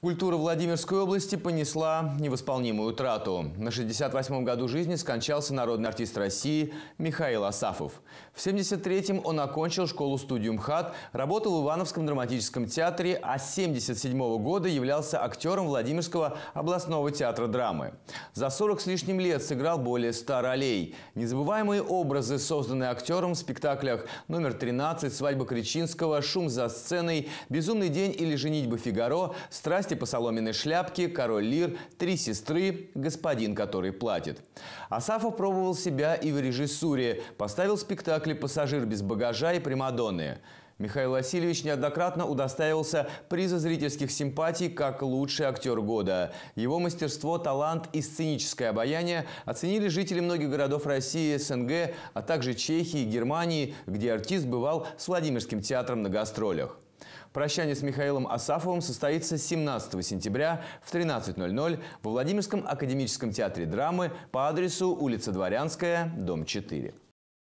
Культура Владимирской области понесла невосполнимую трату. На 68-м году жизни скончался народный артист России Михаил Асафов. В 73-м он окончил школу-студию МХАТ, работал в Ивановском драматическом театре, а с 77 -го года являлся актером Владимирского областного театра драмы. За 40 с лишним лет сыграл более 100 ролей. Незабываемые образы, созданные актером в спектаклях «Номер 13», «Свадьба Кричинского», «Шум за сценой», «Безумный день» или «Женитьба Фигаро», «Страсть страсти по соломенной шляпке, король лир, три сестры, господин, который платит. Асафов пробовал себя и в режиссуре, поставил спектакли «Пассажир без багажа» и «Примадонны». Михаил Васильевич неоднократно удостаивался приза зрительских симпатий как лучший актер года. Его мастерство, талант и сценическое обаяние оценили жители многих городов России, СНГ, а также Чехии, Германии, где артист бывал с Владимирским театром на гастролях. Прощание с Михаилом Асафовым состоится 17 сентября в 13.00 во Владимирском академическом театре драмы по адресу улица Дворянская, дом 4.